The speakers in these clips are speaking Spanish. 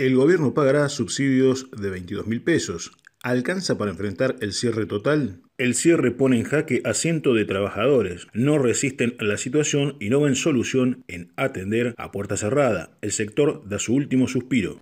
El gobierno pagará subsidios de 22 mil pesos. ¿Alcanza para enfrentar el cierre total? El cierre pone en jaque a cientos de trabajadores. No resisten a la situación y no ven solución en atender a puerta cerrada. El sector da su último suspiro.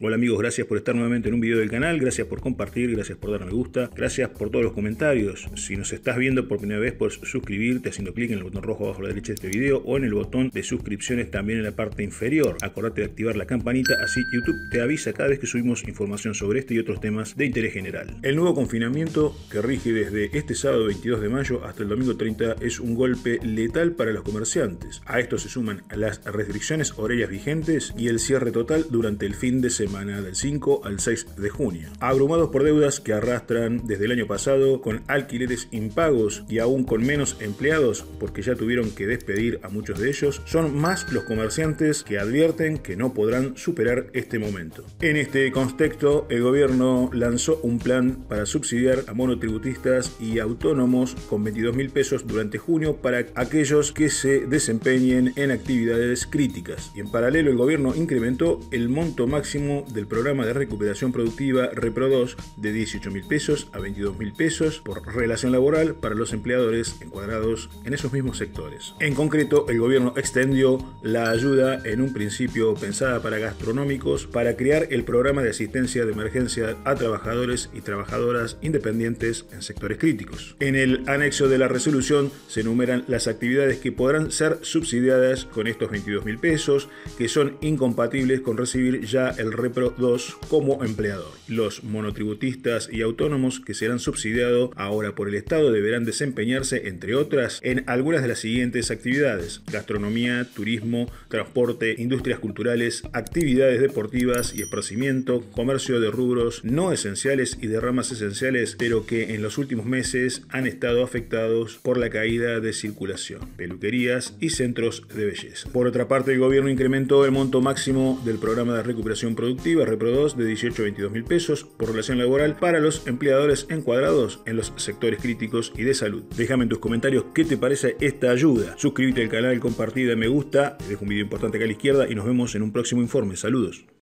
Hola amigos, gracias por estar nuevamente en un video del canal, gracias por compartir, gracias por dar me gusta, gracias por todos los comentarios. Si nos estás viendo por primera vez, puedes suscribirte haciendo clic en el botón rojo abajo a la derecha de este video o en el botón de suscripciones también en la parte inferior. Acordate de activar la campanita, así YouTube te avisa cada vez que subimos información sobre este y otros temas de interés general. El nuevo confinamiento que rige desde este sábado 22 de mayo hasta el domingo 30 es un golpe letal para los comerciantes. A esto se suman las restricciones horarias vigentes y el cierre total durante el fin de semana del 5 al 6 de junio. Abrumados por deudas que arrastran desde el año pasado con alquileres impagos y aún con menos empleados porque ya tuvieron que despedir a muchos de ellos, son más los comerciantes que advierten que no podrán superar este momento. En este contexto, el gobierno lanzó un plan para subsidiar a monotributistas y autónomos con 22 mil pesos durante junio para aquellos que se desempeñen en actividades críticas. Y en paralelo, el gobierno incrementó el monto máximo del programa de recuperación productiva Repro2 de 18 mil pesos a 22 mil pesos por relación laboral para los empleadores encuadrados en esos mismos sectores. En concreto, el gobierno extendió la ayuda en un principio pensada para gastronómicos para crear el programa de asistencia de emergencia a trabajadores y trabajadoras independientes en sectores críticos. En el anexo de la resolución se enumeran las actividades que podrán ser subsidiadas con estos 22 mil pesos, que son incompatibles con recibir ya el 2 como empleador. Los monotributistas y autónomos que serán subsidiados ahora por el Estado deberán desempeñarse, entre otras, en algunas de las siguientes actividades. Gastronomía, turismo, transporte, industrias culturales, actividades deportivas y esparcimiento, comercio de rubros no esenciales y de ramas esenciales, pero que en los últimos meses han estado afectados por la caída de circulación, peluquerías y centros de belleza. Por otra parte, el gobierno incrementó el monto máximo del programa de recuperación productiva Repro2 de 18 a 22 mil pesos por relación laboral para los empleadores encuadrados en los sectores críticos y de salud. Déjame en tus comentarios qué te parece esta ayuda. Suscríbete al canal, compartida, me gusta, dejo un video importante acá a la izquierda y nos vemos en un próximo informe. Saludos.